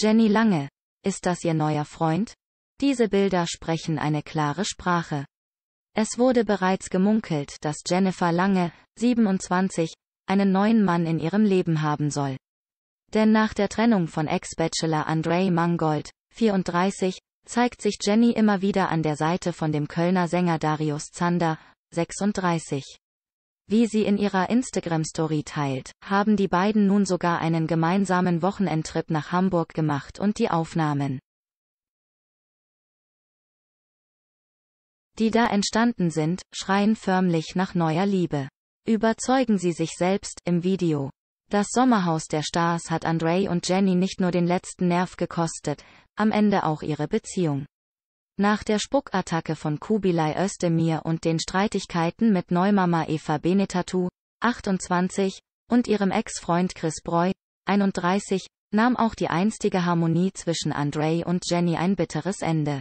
Jenny Lange. Ist das Ihr neuer Freund? Diese Bilder sprechen eine klare Sprache. Es wurde bereits gemunkelt, dass Jennifer Lange, 27, einen neuen Mann in ihrem Leben haben soll. Denn nach der Trennung von Ex-Bachelor Andrei Mangold, 34, zeigt sich Jenny immer wieder an der Seite von dem Kölner Sänger Darius Zander, 36. Wie sie in ihrer Instagram-Story teilt, haben die beiden nun sogar einen gemeinsamen Wochenendtrip nach Hamburg gemacht und die Aufnahmen, die da entstanden sind, schreien förmlich nach neuer Liebe. Überzeugen sie sich selbst im Video. Das Sommerhaus der Stars hat Andrei und Jenny nicht nur den letzten Nerv gekostet, am Ende auch ihre Beziehung. Nach der Spuckattacke von Kubilai Özdemir und den Streitigkeiten mit Neumama Eva Benetatu, 28, und ihrem Ex-Freund Chris Breu, 31, nahm auch die einstige Harmonie zwischen Andrei und Jenny ein bitteres Ende.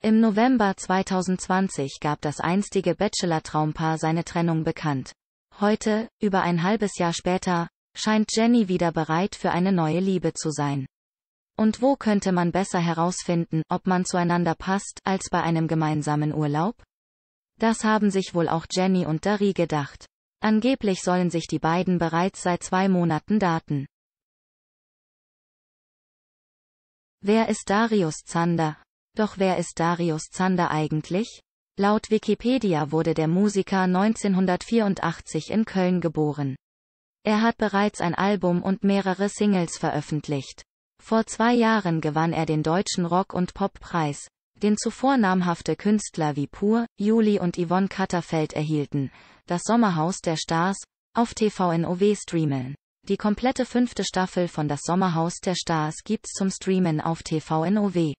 Im November 2020 gab das einstige Bachelor-Traumpaar seine Trennung bekannt. Heute, über ein halbes Jahr später, scheint Jenny wieder bereit für eine neue Liebe zu sein. Und wo könnte man besser herausfinden, ob man zueinander passt, als bei einem gemeinsamen Urlaub? Das haben sich wohl auch Jenny und Dari gedacht. Angeblich sollen sich die beiden bereits seit zwei Monaten daten. Wer ist Darius Zander? Doch wer ist Darius Zander eigentlich? Laut Wikipedia wurde der Musiker 1984 in Köln geboren. Er hat bereits ein Album und mehrere Singles veröffentlicht. Vor zwei Jahren gewann er den Deutschen Rock- und Poppreis, den zuvor namhafte Künstler wie Pur, Juli und Yvonne Katterfeld erhielten, das Sommerhaus der Stars, auf TVNOW streamen. Die komplette fünfte Staffel von Das Sommerhaus der Stars gibt's zum Streamen auf TVNOW.